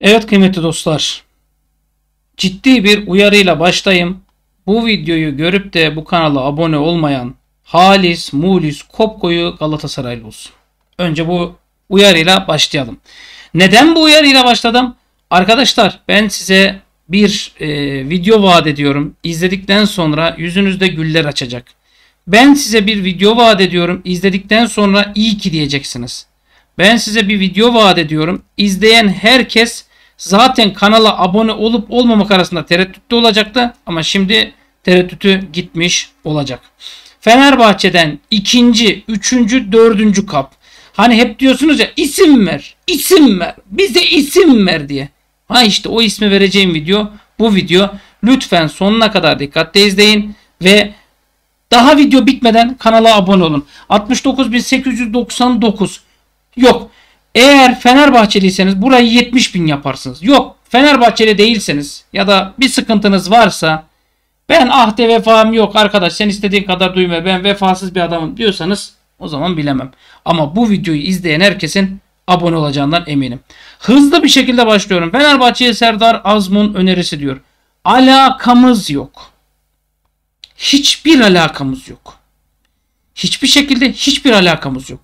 Evet kıymetli dostlar. Ciddi bir uyarıyla başlayayım. Bu videoyu görüp de bu kanala abone olmayan halis, mulis, kopkoyu Galatasaraylı olsun. Önce bu uyarıyla başlayalım. Neden bu uyarıyla başladım? Arkadaşlar ben size bir e, video vaat ediyorum. İzledikten sonra yüzünüzde güller açacak. Ben size bir video vaat ediyorum. İzledikten sonra iyi ki diyeceksiniz. Ben size bir video vaat ediyorum. İzleyen herkes zaten kanala abone olup olmamak arasında tereddütte olacaktı ama şimdi tereddütü gitmiş olacak. Fenerbahçe'den ikinci, üçüncü, dördüncü kap. Hani hep diyorsunuz ya isim ver, isim ver, bize isim ver diye. Ha işte o ismi vereceğim video bu video. Lütfen sonuna kadar dikkatle izleyin ve daha video bitmeden kanala abone olun. 69.899 yok eğer Fenerbahçeliyseniz burayı 70 bin yaparsınız. Yok Fenerbahçeli değilseniz ya da bir sıkıntınız varsa ben ahde vefam yok arkadaş sen istediğin kadar duyma ben vefasız bir adamım diyorsanız o zaman bilemem. Ama bu videoyu izleyen herkesin abone olacağından eminim. Hızlı bir şekilde başlıyorum. Fenerbahçe'ye Serdar Azmun önerisi diyor. Alakamız yok. Hiçbir alakamız yok. Hiçbir şekilde hiçbir alakamız yok.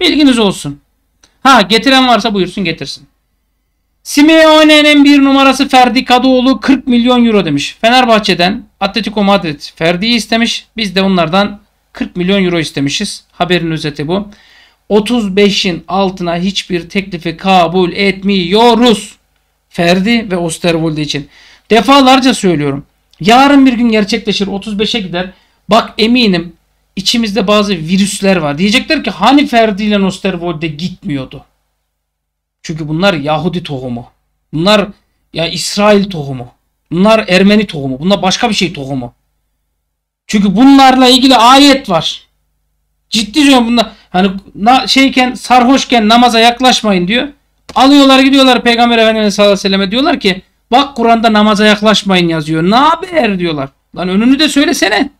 Bilginiz olsun. Ha getiren varsa buyursun getirsin. Simeone'nin bir numarası Ferdi Kadıoğlu 40 milyon euro demiş. Fenerbahçe'den Atletico Madrid Ferdi'yi istemiş. Biz de onlardan 40 milyon euro istemişiz. Haberin özeti bu. 35'in altına hiçbir teklifi kabul etmiyoruz. Ferdi ve Osterwold için. Defalarca söylüyorum. Yarın bir gün gerçekleşir 35'e gider. Bak eminim içimizde bazı virüsler var. Diyecekler ki hani Ferdi ile Osterwold'e gitmiyordu? Çünkü bunlar Yahudi tohumu. Bunlar ya İsrail tohumu. Bunlar Ermeni tohumu. Bunlar başka bir şey tohumu. Çünkü bunlarla ilgili ayet var. Ciddi diyorum bunlar. Hani na, şeyken sarhoşken namaza yaklaşmayın diyor. Alıyorlar gidiyorlar Peygamber Efendimiz sallallahu aleyhi ve selleme diyorlar ki bak Kur'an'da namaza yaklaşmayın yazıyor. Ne haber diyorlar. Lan önünü de söylesene.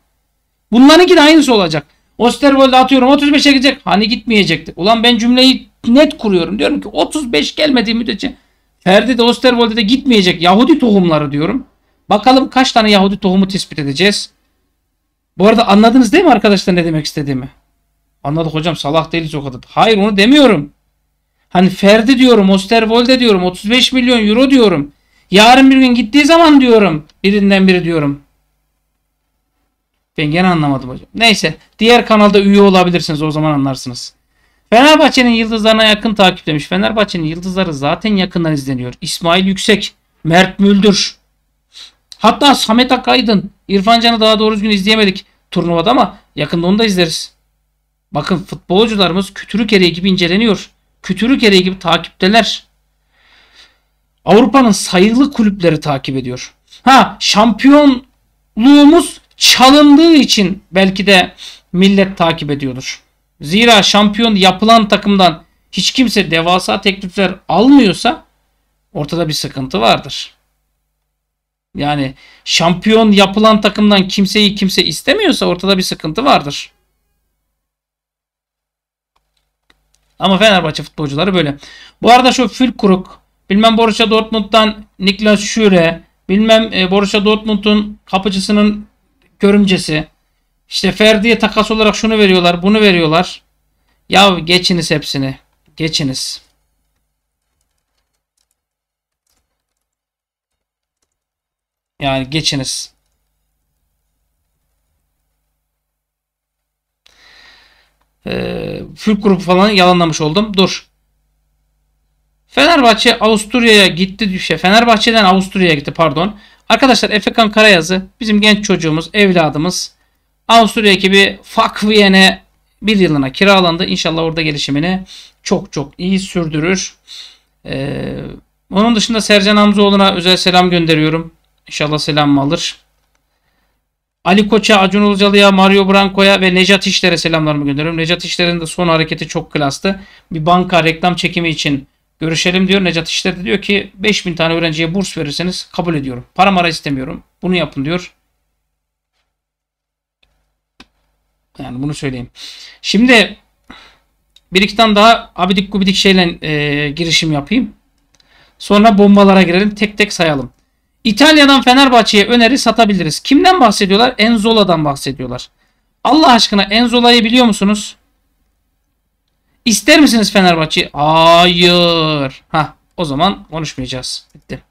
Bunlarınki de aynısı olacak. Osterwold'e atıyorum 35'e gidecek. Hani gitmeyecekti. Ulan ben cümleyi net kuruyorum. Diyorum ki 35 gelmediği müddetçe Ferdi de Osterwold'e de gitmeyecek. Yahudi tohumları diyorum. Bakalım kaç tane Yahudi tohumu tespit edeceğiz. Bu arada anladınız değil mi arkadaşlar ne demek istediğimi? Anladık hocam salak değiliz o kadar. Hayır onu demiyorum. Hani Ferdi diyorum, Osterwolde diyorum, 35 milyon euro diyorum. Yarın bir gün gittiği zaman diyorum birinden biri diyorum. Ben gene anlamadım hocam. Neyse. Diğer kanalda üye olabilirsiniz. O zaman anlarsınız. Fenerbahçe'nin yıldızlarına yakın takiplemiş. Fenerbahçe'nin yıldızları zaten yakından izleniyor. İsmail Yüksek, Mert Müldür. Hatta Samet Akaydın. İrfan Can'ı daha doğru düzgün izleyemedik turnuvada ama yakında onu da izleriz. Bakın futbolcularımız kütürük ereği gibi inceleniyor. Kütürük ereği gibi takipteler. Avrupa'nın sayılı kulüpleri takip ediyor. Ha şampiyonluğumuz çalındığı için belki de millet takip ediyordur. Zira şampiyon yapılan takımdan hiç kimse devasa teklifler almıyorsa ortada bir sıkıntı vardır. Yani şampiyon yapılan takımdan kimseyi kimse istemiyorsa ortada bir sıkıntı vardır. Ama Fenerbahçe futbolcuları böyle. Bu arada şu Fülkuruk, bilmem Borussia Dortmund'dan Niklas Schüre, bilmem e, Borussia Dortmund'un kapıcısının görümcesi. İşte Ferdi'ye takas olarak şunu veriyorlar, bunu veriyorlar. Ya geçiniz hepsini. Geçiniz. Yani geçiniz. Ee, Fülk grubu falan yalanlamış oldum. Dur. Fenerbahçe Avusturya'ya gitti. Şey, Fenerbahçe'den Avusturya'ya gitti pardon. Arkadaşlar Efekan Karayazı bizim genç çocuğumuz, evladımız. Avusturya ekibi Fakviyen'e bir yılına kiralandı. İnşallah orada gelişimini çok çok iyi sürdürür. Ee, onun dışında Sercan Hamzoğlu'na özel selam gönderiyorum. İnşallah selam alır. Ali Koç'a, Acun Ilıcalı'ya, Mario Branco'ya ve Necat İşler'e selamlarımı gönderiyorum. Necat İşler'in de son hareketi çok klastı. Bir banka reklam çekimi için Görüşelim diyor. Necat İşler de diyor ki 5000 tane öğrenciye burs verirseniz kabul ediyorum. Para mara istemiyorum. Bunu yapın diyor. Yani bunu söyleyeyim. Şimdi bir iki tane daha abidik gubidik şeyle e, girişim yapayım. Sonra bombalara girelim. Tek tek sayalım. İtalya'dan Fenerbahçe'ye öneri satabiliriz. Kimden bahsediyorlar? Enzola'dan bahsediyorlar. Allah aşkına Enzola'yı biliyor musunuz? İster misiniz Fenerbahçe? Hayır. Ha, o zaman konuşmayacağız. Bitti.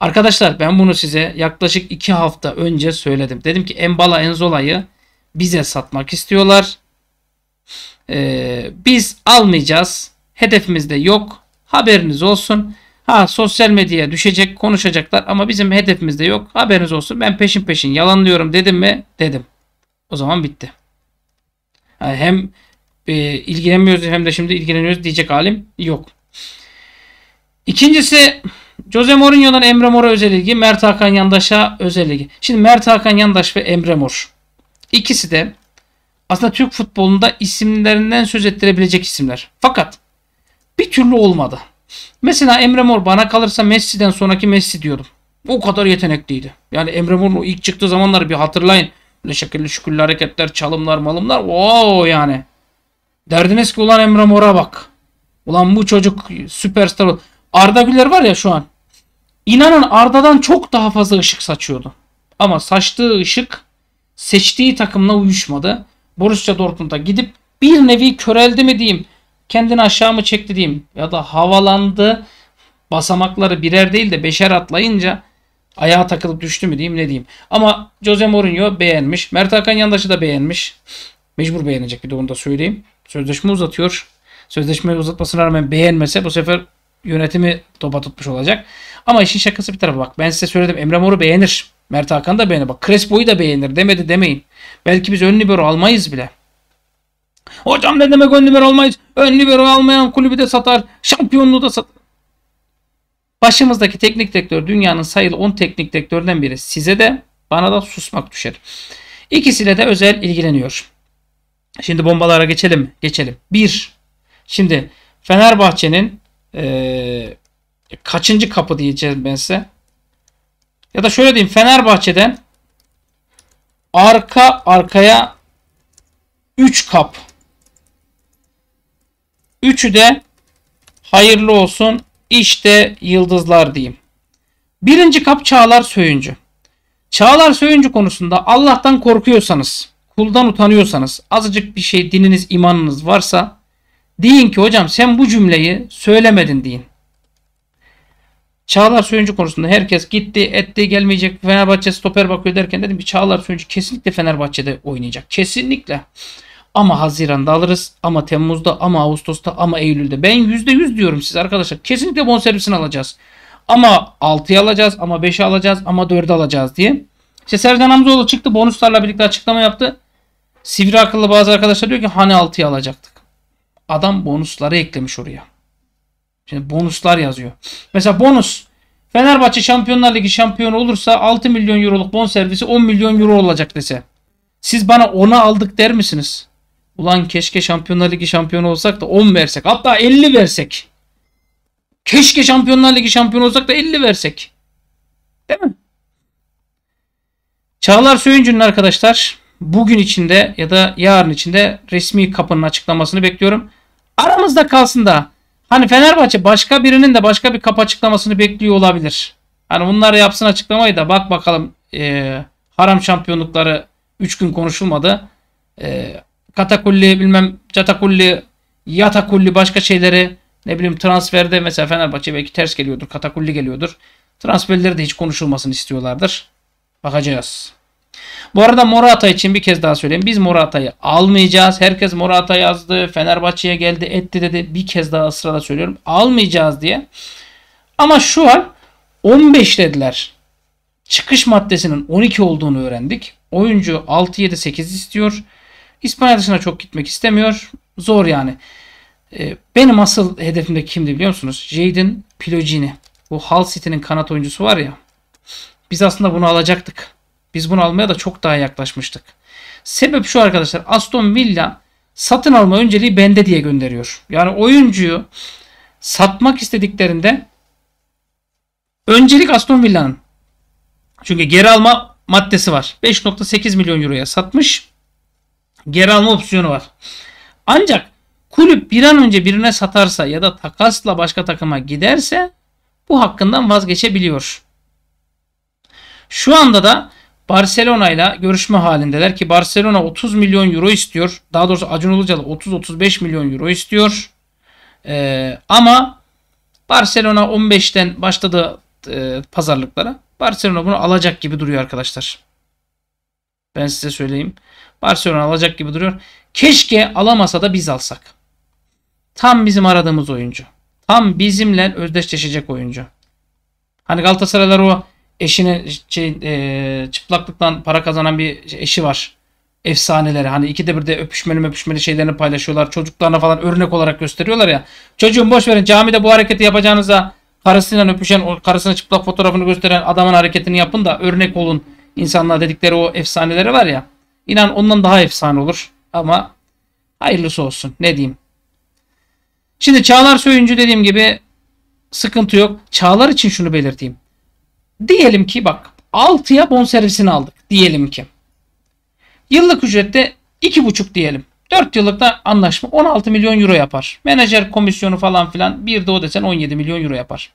Arkadaşlar ben bunu size yaklaşık 2 hafta önce söyledim. Dedim ki Embala Enzola'yı bize satmak istiyorlar. Ee, biz almayacağız. Hedefimiz de yok. Haberiniz olsun. Ha sosyal medyaya düşecek konuşacaklar ama bizim hedefimizde yok. Haberiniz olsun ben peşin peşin yalanlıyorum dedim mi? Dedim. O zaman bitti. Yani hem e, ilgilenmiyoruz hem de şimdi ilgileniyoruz diyecek halim yok. İkincisi Jose Mourinho'dan Emre Mor'a özel ilgi, Mert Hakan Yandaş'a özel ilgi. Şimdi Mert Hakan Yandaş ve Emre Mor ikisi de aslında Türk futbolunda isimlerinden söz ettirebilecek isimler. Fakat bir türlü olmadı. Mesela Emre Mor bana kalırsa Messi'den sonraki Messi diyordum. O kadar yetenekliydi. Yani Emre Mor'un ilk çıktığı zamanları bir hatırlayın. Böyle şekilli şükürlü hareketler, çalımlar, malımlar. wow yani. Derdiniz ki ulan Emre Mor'a bak. Ulan bu çocuk süperstar. Arda Güler var ya şu an. İnanın Arda'dan çok daha fazla ışık saçıyordu. Ama saçtığı ışık seçtiği takımla uyuşmadı. Borussia Dortmund'a gidip bir nevi köreldi mi diyeyim. Kendini aşağı mı çekti diyeyim. Ya da havalandı. Basamakları birer değil de beşer atlayınca ayağa takılıp düştü mü diyeyim ne diyeyim. Ama Jose Mourinho beğenmiş. Mert Hakan Yandaş'ı da beğenmiş. Mecbur beğenecek bir de onu da söyleyeyim. Sözleşme uzatıyor. Sözleşme uzatmasına rağmen beğenmese bu sefer yönetimi topa tutmuş olacak. Ama işin şakası bir tarafa bak. Ben size söyledim Emre Mor'u beğenir. Mert Hakan da beğenir. Bak Crespo'yu da beğenir. Demedi demeyin. Belki biz ön libero almayız bile. Hocam ne demek ön libero almayız? Ön libero almayan kulübü de satar. Şampiyonluğu da satar. Başımızdaki teknik direktör dünyanın sayılı 10 teknik direktörden biri. Size de bana da susmak düşer. İkisiyle de özel ilgileniyor. Şimdi bombalara geçelim. Geçelim. Bir. Şimdi Fenerbahçe'nin e, kaçıncı kapı diyeceğim ben size. Ya da şöyle diyeyim. Fenerbahçe'den arka arkaya 3 kap. Üçü de hayırlı olsun İşte yıldızlar diyeyim. Birinci kap Çağlar Söyüncü. Çağlar Söyüncü konusunda Allah'tan korkuyorsanız kuldan utanıyorsanız, azıcık bir şey dininiz, imanınız varsa deyin ki hocam sen bu cümleyi söylemedin deyin. Çağlar Söyüncü konusunda herkes gitti, etti, gelmeyecek. Fenerbahçe stoper bakıyor derken dedim ki Çağlar Söyüncü kesinlikle Fenerbahçe'de oynayacak. Kesinlikle. Ama Haziran'da alırız, ama Temmuz'da, ama Ağustos'ta, ama Eylül'de. Ben %100 diyorum siz arkadaşlar. Kesinlikle bonservisini alacağız. Ama 6'yı alacağız, ama 5'i alacağız, ama 4'ü alacağız diye. İşte Sercan Hamzoğlu çıktı bonuslarla birlikte açıklama yaptı. Sivri akıllı bazı arkadaşlar diyor ki hani 6'yı alacaktık. Adam bonusları eklemiş oraya. Şimdi bonuslar yazıyor. Mesela bonus. Fenerbahçe Şampiyonlar Ligi şampiyonu olursa 6 milyon euroluk bon servisi 10 milyon euro olacak dese. Siz bana 10'a aldık der misiniz? Ulan keşke Şampiyonlar Ligi şampiyonu olsak da 10 versek. Hatta 50 versek. Keşke Şampiyonlar Ligi şampiyonu olsak da 50 versek. Değil mi? Çağlar Söyüncü'nün arkadaşlar bugün içinde ya da yarın içinde resmi kapının açıklamasını bekliyorum. Aramızda kalsın da hani Fenerbahçe başka birinin de başka bir kap açıklamasını bekliyor olabilir. Hani bunlar yapsın açıklamayı da bak bakalım e, haram şampiyonlukları 3 gün konuşulmadı. E, katakulli bilmem catakulli yatakulli başka şeyleri ne bileyim transferde mesela Fenerbahçe belki ters geliyordur katakulli geliyordur. Transferleri de hiç konuşulmasını istiyorlardır. Bakacağız. Bu arada Morata için bir kez daha söyleyeyim. Biz Morata'yı almayacağız. Herkes Morata yazdı. Fenerbahçe'ye geldi etti dedi. Bir kez daha ısrarla söylüyorum. Almayacağız diye. Ama şu an 15 dediler. Çıkış maddesinin 12 olduğunu öğrendik. Oyuncu 6-7-8 istiyor. İspanya dışına çok gitmek istemiyor. Zor yani. Ee, benim asıl hedefimde kimdi biliyor musunuz? Jadon Pilogini. Bu Hull City'nin kanat oyuncusu var ya. Biz aslında bunu alacaktık. Biz bunu almaya da çok daha yaklaşmıştık. Sebep şu arkadaşlar. Aston Villa satın alma önceliği bende diye gönderiyor. Yani oyuncuyu satmak istediklerinde öncelik Aston Villa'nın. Çünkü geri alma maddesi var. 5.8 milyon euroya satmış. Geri alma opsiyonu var. Ancak kulüp bir an önce birine satarsa ya da takasla başka takıma giderse bu hakkından vazgeçebiliyor. Şu anda da Barcelona ile görüşme halindeler ki Barcelona 30 milyon euro istiyor. Daha doğrusu Acun Ilıcalı 30-35 milyon euro istiyor. Ee, ama Barcelona 15'ten başladı e, pazarlıklara. Barcelona bunu alacak gibi duruyor arkadaşlar. Ben size söyleyeyim. Barcelona alacak gibi duruyor. Keşke alamasa da biz alsak. Tam bizim aradığımız oyuncu. Tam bizimle özdeşleşecek oyuncu. Hani Galatasaraylar o eşine şey, e, çıplaklıktan para kazanan bir eşi var. Efsaneleri hani ikide bir de öpüşmeli öpüşmeli şeylerini paylaşıyorlar. Çocuklarına falan örnek olarak gösteriyorlar ya. Çocuğum boş verin camide bu hareketi yapacağınıza karısıyla öpüşen, karısına çıplak fotoğrafını gösteren adamın hareketini yapın da örnek olun. İnsanlar dedikleri o efsaneleri var ya. İnan ondan daha efsane olur ama hayırlısı olsun ne diyeyim. Şimdi Çağlar Söyüncü dediğim gibi sıkıntı yok. Çağlar için şunu belirteyim. Diyelim ki bak 6'ya bonservisini aldık diyelim ki. Yıllık ücrette 2,5 diyelim. 4 yıllıkta anlaşma 16 milyon euro yapar. Menajer komisyonu falan filan bir de o desen 17 milyon euro yapar.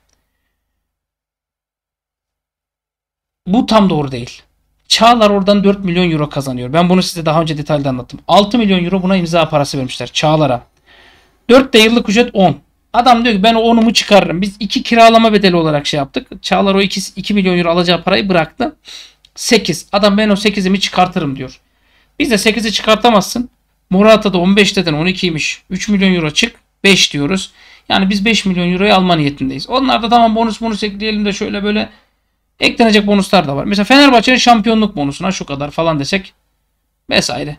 Bu tam doğru değil. Çağlar oradan 4 milyon euro kazanıyor. Ben bunu size daha önce detaylı anlattım. 6 milyon euro buna imza parası vermişler Çağlar'a. 4 de yıllık ücret 10. Adam diyor ki ben o onumu çıkarırım. Biz iki kiralama bedeli olarak şey yaptık. Çağlar o 2, 2 milyon euro alacağı parayı bıraktı. 8. Adam ben o 8'imi çıkartırım diyor. Biz de 8'i çıkartamazsın. Morata da 15'teden 12'ymiş. 3 milyon euro çık. 5 diyoruz. Yani biz 5 milyon euroyu alma niyetindeyiz. Onlar da tamam bonus bonus ekleyelim de şöyle böyle eklenecek bonuslar da var. Mesela Fenerbahçe'nin şampiyonluk bonusuna şu kadar falan desek vesaire.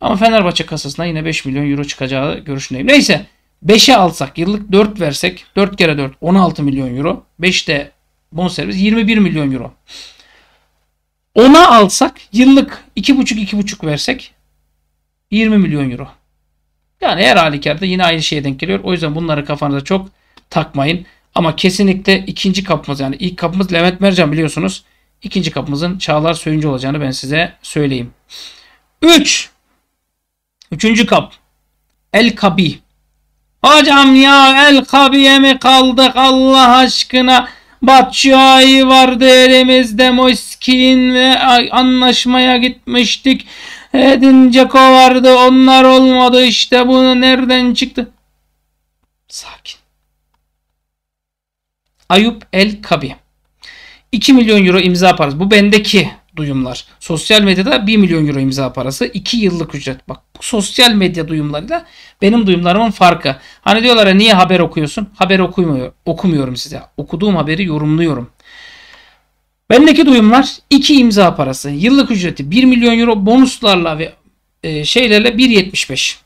Ama Fenerbahçe kasasına yine 5 milyon euro çıkacağı görüşündeyim. Neyse. 5'e alsak yıllık 4 versek 4 kere 4 16 milyon euro. 5'te bonservis 21 milyon euro. 10'a alsak yıllık 2,5-2,5 versek 20 milyon euro. Yani her halükarda yine aynı şeye denk geliyor. O yüzden bunları kafanıza çok takmayın. Ama kesinlikle ikinci kapımız yani ilk kapımız Levent Mercan biliyorsunuz. İkinci kapımızın Çağlar Söyüncü olacağını ben size söyleyeyim. 3. Üç. Üçüncü kap. El Kabi. Hocam ya el kabiye mi kaldık Allah aşkına? Batşuayı vardı elimizde Moskin ve anlaşmaya gitmiştik. Edin Ceko vardı onlar olmadı işte bunu nereden çıktı? Sakin. Ayup El Kabi. 2 milyon euro imza parası. Bu bendeki duyumlar. Sosyal medyada 1 milyon euro imza parası 2 yıllık ücret. Bak sosyal medya duyumlarıyla benim duyumlarımın farkı. Hani diyorlar ya niye haber okuyorsun? Haber okumuyor, okumuyorum size. Okuduğum haberi yorumluyorum. Bendeki duyumlar 2 imza parası. Yıllık ücreti 1 milyon euro bonuslarla ve e, şeylerle 1.75.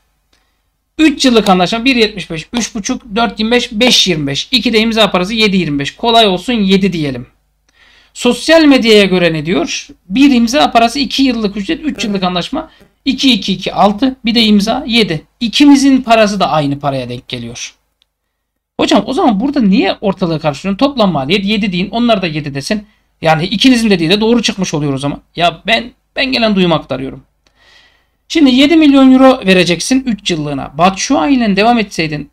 3 yıllık anlaşma 1.75, 3.5, 4.25, 5.25. 2 de imza parası 7.25. Kolay olsun 7 diyelim. Sosyal medyaya göre ne diyor? Bir imza parası 2 yıllık ücret 3 yıllık anlaşma 2 2 2 6 bir de imza 7. İkimizin parası da aynı paraya denk geliyor. Hocam o zaman burada niye ortalığı karıştırıyorsun? Toplam maliyet 7 deyin onlar da 7 desin. Yani ikinizin dediği de doğru çıkmış oluyor o zaman. Ya ben ben gelen duyum aktarıyorum. Şimdi 7 milyon euro vereceksin 3 yıllığına. Batshuayi'yle devam etseydin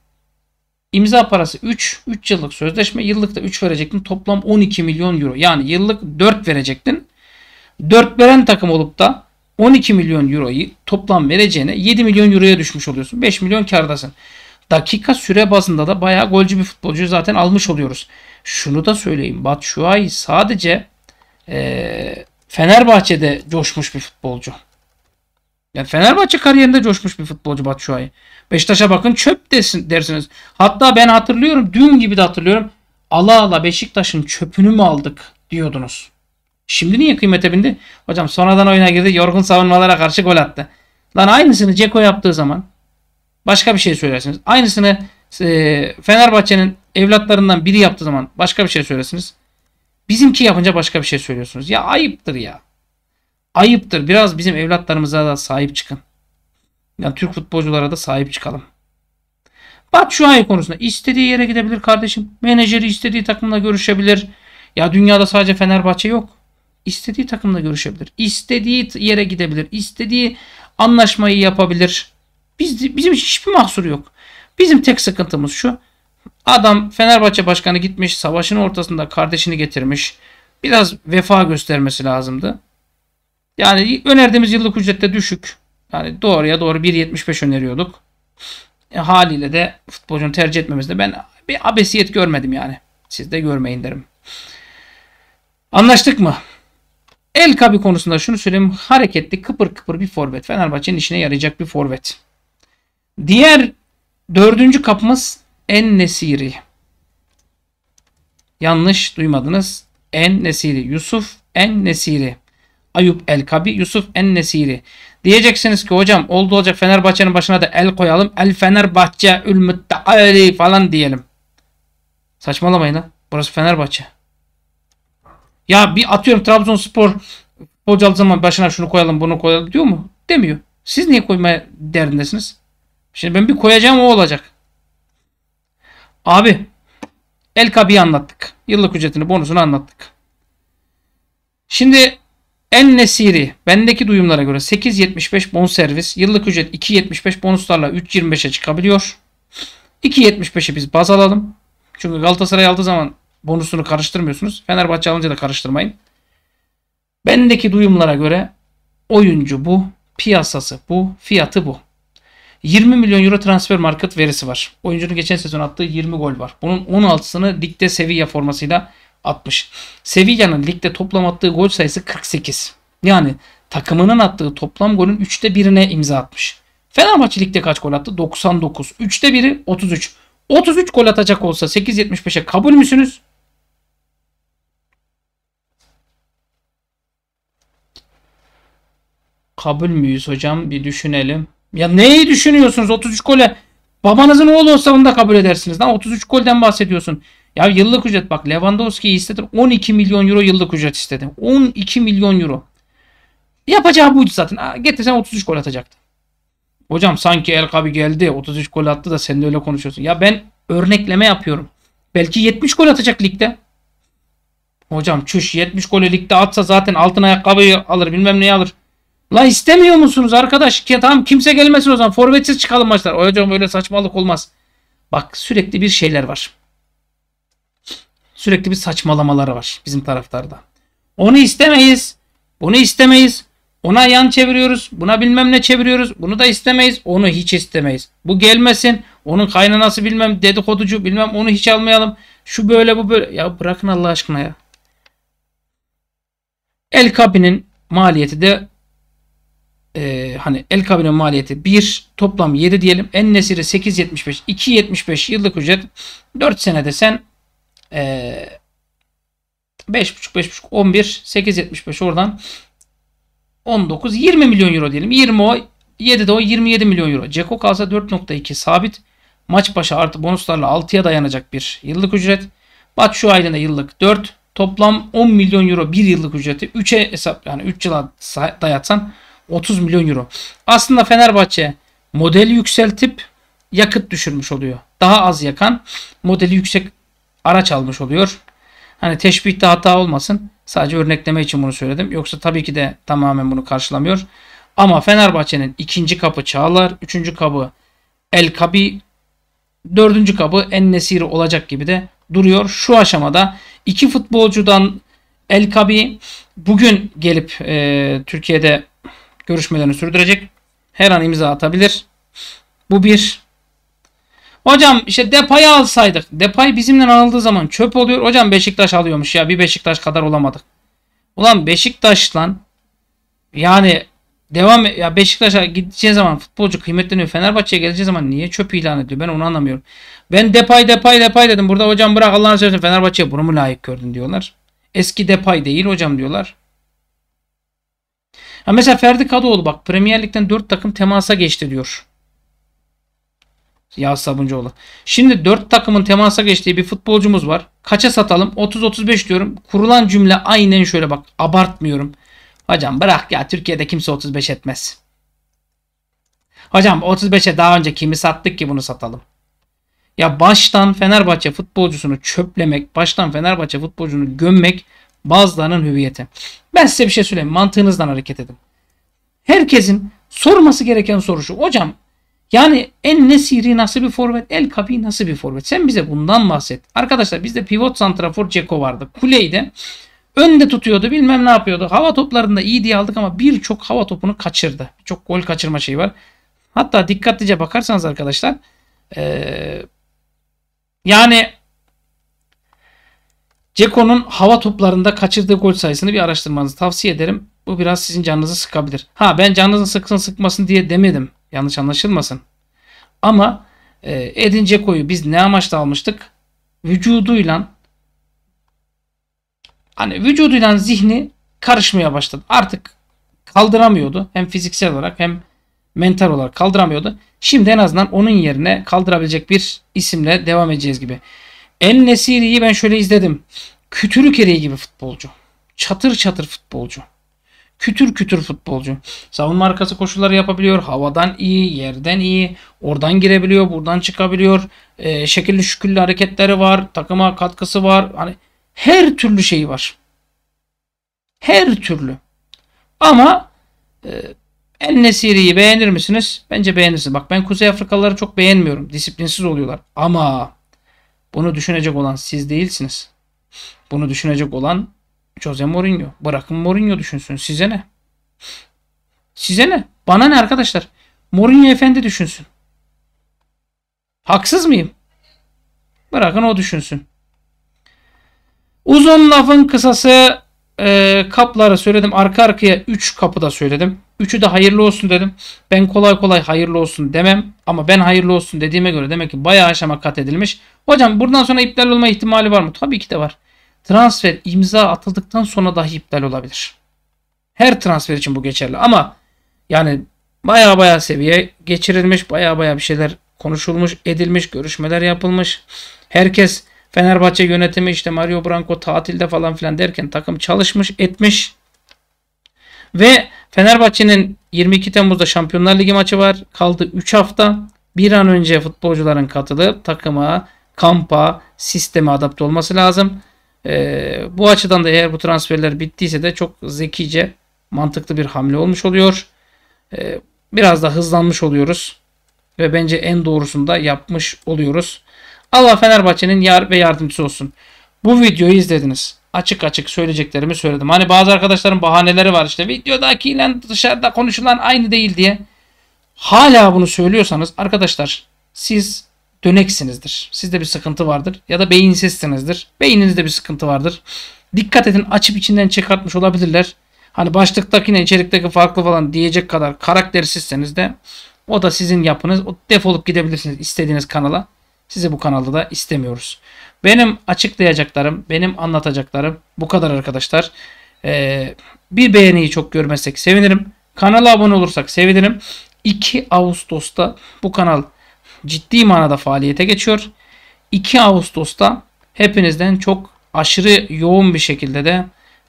İmza parası 3, 3 yıllık sözleşme. Yıllık da 3 verecektin. Toplam 12 milyon euro. Yani yıllık 4 verecektin. 4 veren takım olup da 12 milyon euroyu toplam vereceğine 7 milyon euroya düşmüş oluyorsun. 5 milyon kardasın. Dakika süre bazında da bayağı golcü bir futbolcu zaten almış oluyoruz. Şunu da söyleyeyim. Batshuayi sadece e, Fenerbahçe'de coşmuş bir futbolcu. Yani Fenerbahçe kariyerinde coşmuş bir futbolcu Batshuayi. Beşiktaş'a bakın çöp desin, dersiniz. Hatta ben hatırlıyorum dün gibi de hatırlıyorum. Allah Allah Beşiktaş'ın çöpünü mü aldık diyordunuz. Şimdi niye kıymete bindi? Hocam sonradan oyuna girdi yorgun savunmalara karşı gol attı. Lan aynısını Ceko yaptığı zaman başka bir şey söylersiniz. Aynısını e, Fenerbahçe'nin evlatlarından biri yaptığı zaman başka bir şey söylersiniz. Bizimki yapınca başka bir şey söylüyorsunuz. Ya ayıptır ya ayıptır. Biraz bizim evlatlarımıza da sahip çıkın. Yani Türk futbolculara da sahip çıkalım. Bak şu ay konusunda istediği yere gidebilir kardeşim. Menajeri istediği takımla görüşebilir. Ya dünyada sadece Fenerbahçe yok. İstediği takımla görüşebilir. İstediği yere gidebilir. İstediği anlaşmayı yapabilir. Biz, bizim hiçbir mahsur yok. Bizim tek sıkıntımız şu. Adam Fenerbahçe başkanı gitmiş savaşın ortasında kardeşini getirmiş. Biraz vefa göstermesi lazımdı. Yani önerdiğimiz yıllık ücrette düşük. Yani doğruya doğru 1.75 öneriyorduk. E, haliyle de futbolcunu tercih etmemizde ben bir abesiyet görmedim yani. Siz de görmeyin derim. Anlaştık mı? El kabi konusunda şunu söyleyeyim. Hareketli kıpır kıpır bir forvet. Fenerbahçe'nin işine yarayacak bir forvet. Diğer dördüncü kapımız En Nesiri. Yanlış duymadınız. En Nesiri. Yusuf En Nesiri. Ayup el-Kabi, Yusuf en-Nesiri. Diyeceksiniz ki hocam oldu olacak Fenerbahçe'nin başına da el koyalım. El Fenerbahçe ül mütteali falan diyelim. Saçmalamayın ha. Burası Fenerbahçe. Ya bir atıyorum Trabzonspor hocalı zaman başına şunu koyalım bunu koyalım diyor mu? Demiyor. Siz niye koymaya derdindesiniz? Şimdi ben bir koyacağım o olacak. Abi El Kabi'yi anlattık. Yıllık ücretini bonusunu anlattık. Şimdi en Nesiri bendeki duyumlara göre 8.75 bon servis yıllık ücret 2.75 bonuslarla 3.25'e çıkabiliyor. 2.75'i biz baz alalım. Çünkü Galatasaray aldığı zaman bonusunu karıştırmıyorsunuz. Fenerbahçe alınca da karıştırmayın. Bendeki duyumlara göre oyuncu bu, piyasası bu, fiyatı bu. 20 milyon euro transfer market verisi var. Oyuncunun geçen sezon attığı 20 gol var. Bunun 16'sını ligde seviye formasıyla Atmış. Sevilla'nın ligde toplam attığı gol sayısı 48. Yani takımının attığı toplam golün 3'te 1'ine imza atmış. Fenerbahçe ligde kaç gol attı? 99. 3'te 1'i 33. 33 gol atacak olsa 8.75'e kabul müsünüz? Kabul müyüz hocam? Bir düşünelim. Ya neyi düşünüyorsunuz 33 gole? Babanızın oğlu olsa onu da kabul edersiniz. Lan 33 golden bahsediyorsun. Ya yıllık ücret bak Lewandowski'yi istedi 12 milyon euro yıllık ücret istedi. 12 milyon euro. Yapacağı buydu zaten. Ha, getirsen 33 gol atacaktı. Hocam sanki el kabi geldi 33 gol attı da sen de öyle konuşuyorsun. Ya ben örnekleme yapıyorum. Belki 70 gol atacak ligde. Hocam çüş 70 golü ligde atsa zaten altın ayakkabıyı alır bilmem neyi alır. La istemiyor musunuz arkadaş? Ya, tamam kimse gelmesin o zaman. Forvetsiz çıkalım maçlar. Hocam böyle saçmalık olmaz. Bak sürekli bir şeyler var sürekli bir saçmalamaları var bizim taraftarda. Onu istemeyiz. Bunu istemeyiz. Ona yan çeviriyoruz. Buna bilmem ne çeviriyoruz. Bunu da istemeyiz. Onu hiç istemeyiz. Bu gelmesin. Onun kaynanası bilmem dedikoducu bilmem onu hiç almayalım. Şu böyle bu böyle. Ya bırakın Allah aşkına ya. El kabinin maliyeti de e, hani el kabinin maliyeti 1 toplam 7 diyelim. En nesiri 8.75 2.75 yıllık ücret 4 senede sen ee, 5.5 5.5 11 8.75 oradan 19 20 milyon euro diyelim. 20 o 7 de o 27 milyon euro. Ceko kalsa 4.2 sabit. Maç başı artı bonuslarla 6'ya dayanacak bir yıllık ücret. Bat şu aylığında yıllık 4. Toplam 10 milyon euro bir yıllık ücreti 3'e hesap yani 3 yıla dayatsan 30 milyon euro. Aslında Fenerbahçe model yükseltip yakıt düşürmüş oluyor. Daha az yakan modeli yüksek araç almış oluyor. Hani teşbihte hata olmasın. Sadece örnekleme için bunu söyledim. Yoksa tabii ki de tamamen bunu karşılamıyor. Ama Fenerbahçe'nin ikinci kapı Çağlar, üçüncü kapı El Kabi, dördüncü kapı En Nesiri olacak gibi de duruyor. Şu aşamada iki futbolcudan El Kabi bugün gelip e, Türkiye'de görüşmelerini sürdürecek. Her an imza atabilir. Bu bir. Hocam işte depayı alsaydık. Depay bizimden alındığı zaman çöp oluyor. Hocam Beşiktaş alıyormuş ya. Bir Beşiktaş kadar olamadık. Ulan Beşiktaş lan yani devam ya Beşiktaş'a gideceği zaman futbolcu kıymetleniyor. Fenerbahçe'ye geleceği zaman niye çöp ilan ediyor? Ben onu anlamıyorum. Ben depay depay depay dedim. Burada hocam bırak Allah'ını seversen Fenerbahçe'ye bunu mu layık gördün diyorlar. Eski depay değil hocam diyorlar. Ha mesela Ferdi Kadıoğlu bak Premier Lig'den 4 takım temasa geçti diyor. Yağız Sabuncuoğlu. Şimdi 4 takımın temasa geçtiği bir futbolcumuz var. Kaça satalım? 30-35 diyorum. Kurulan cümle aynen şöyle bak. Abartmıyorum. Hocam bırak ya Türkiye'de kimse 35 etmez. Hocam 35'e daha önce kimi sattık ki bunu satalım? Ya baştan Fenerbahçe futbolcusunu çöplemek, baştan Fenerbahçe futbolcunu gömmek bazılarının hüviyeti. Ben size bir şey söyleyeyim. Mantığınızdan hareket edin. Herkesin sorması gereken soru şu. Hocam yani en Nesiri nasıl bir forvet, El Kabi nasıl bir forvet? Sen bize bundan bahset. Arkadaşlar bizde pivot santrafor Ceko vardı. Kuley'de önde tutuyordu bilmem ne yapıyordu. Hava toplarında iyi diye aldık ama birçok hava topunu kaçırdı. Çok gol kaçırma şeyi var. Hatta dikkatlice bakarsanız arkadaşlar ee, yani Ceko'nun hava toplarında kaçırdığı gol sayısını bir araştırmanızı tavsiye ederim. Bu biraz sizin canınızı sıkabilir. Ha ben canınızı sıksın sıkmasın diye demedim. Yanlış anlaşılmasın. Ama e, Edin Dzeko'yu biz ne amaçla almıştık? Vücuduyla hani vücuduyla zihni karışmaya başladı. Artık kaldıramıyordu. Hem fiziksel olarak hem mental olarak kaldıramıyordu. Şimdi en azından onun yerine kaldırabilecek bir isimle devam edeceğiz gibi. En Nesiri'yi ben şöyle izledim. Kütürük eriği gibi futbolcu. Çatır çatır futbolcu kütür kütür futbolcu. Savunma arkası koşuları yapabiliyor. Havadan iyi, yerden iyi. Oradan girebiliyor, buradan çıkabiliyor. E, şekilli şüküllü hareketleri var. Takıma katkısı var. Hani her türlü şeyi var. Her türlü. Ama e, El Nesiri'yi beğenir misiniz? Bence beğenirsiniz. Bak ben Kuzey Afrikalıları çok beğenmiyorum. Disiplinsiz oluyorlar. Ama bunu düşünecek olan siz değilsiniz. Bunu düşünecek olan Jose Mourinho. Bırakın Mourinho düşünsün. Size ne? Size ne? Bana ne arkadaşlar? Mourinho efendi düşünsün. Haksız mıyım? Bırakın o düşünsün. Uzun lafın kısası e, kapları söyledim. Arka arkaya 3 kapıda söyledim. Üçü de hayırlı olsun dedim. Ben kolay kolay hayırlı olsun demem. Ama ben hayırlı olsun dediğime göre demek ki bayağı aşama kat edilmiş. Hocam buradan sonra iptal olma ihtimali var mı? Tabii ki de var transfer imza atıldıktan sonra dahi iptal olabilir. Her transfer için bu geçerli ama yani baya baya seviye geçirilmiş, baya baya bir şeyler konuşulmuş, edilmiş, görüşmeler yapılmış. Herkes Fenerbahçe yönetimi işte Mario Branco tatilde falan filan derken takım çalışmış, etmiş. Ve Fenerbahçe'nin 22 Temmuz'da Şampiyonlar Ligi maçı var. Kaldı 3 hafta. Bir an önce futbolcuların katılıp takıma, kampa, sisteme adapte olması lazım. E, bu açıdan da eğer bu transferler bittiyse de çok zekice mantıklı bir hamle olmuş oluyor. E, biraz da hızlanmış oluyoruz. Ve bence en doğrusunu da yapmış oluyoruz. Allah Fenerbahçe'nin yar ve yardımcısı olsun. Bu videoyu izlediniz. Açık açık söyleyeceklerimi söyledim. Hani bazı arkadaşların bahaneleri var işte videodakiyle dışarıda konuşulan aynı değil diye. Hala bunu söylüyorsanız arkadaşlar siz döneksinizdir. Sizde bir sıkıntı vardır. Ya da beyin beyinsizsinizdir. Beyninizde bir sıkıntı vardır. Dikkat edin açıp içinden çıkartmış olabilirler. Hani başlıktakine içerikteki farklı falan diyecek kadar karaktersizseniz de o da sizin yapınız. O defolup gidebilirsiniz istediğiniz kanala. Sizi bu kanalda da istemiyoruz. Benim açıklayacaklarım, benim anlatacaklarım bu kadar arkadaşlar. Ee, bir beğeniyi çok görmezsek sevinirim. Kanala abone olursak sevinirim. 2 Ağustos'ta bu kanal ciddi manada faaliyete geçiyor. 2 Ağustos'ta hepinizden çok aşırı yoğun bir şekilde de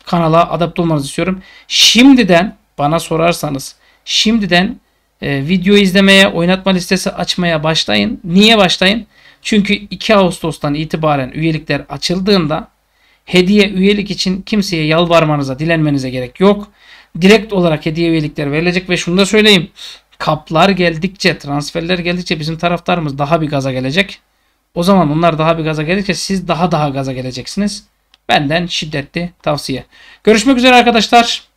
kanala adapte olmanızı istiyorum. Şimdiden bana sorarsanız şimdiden e, video izlemeye, oynatma listesi açmaya başlayın. Niye başlayın? Çünkü 2 Ağustos'tan itibaren üyelikler açıldığında hediye üyelik için kimseye yalvarmanıza, dilenmenize gerek yok. Direkt olarak hediye üyelikler verilecek ve şunu da söyleyeyim kaplar geldikçe, transferler geldikçe bizim taraftarımız daha bir gaza gelecek. O zaman onlar daha bir gaza gelirse siz daha daha gaza geleceksiniz. Benden şiddetli tavsiye. Görüşmek üzere arkadaşlar.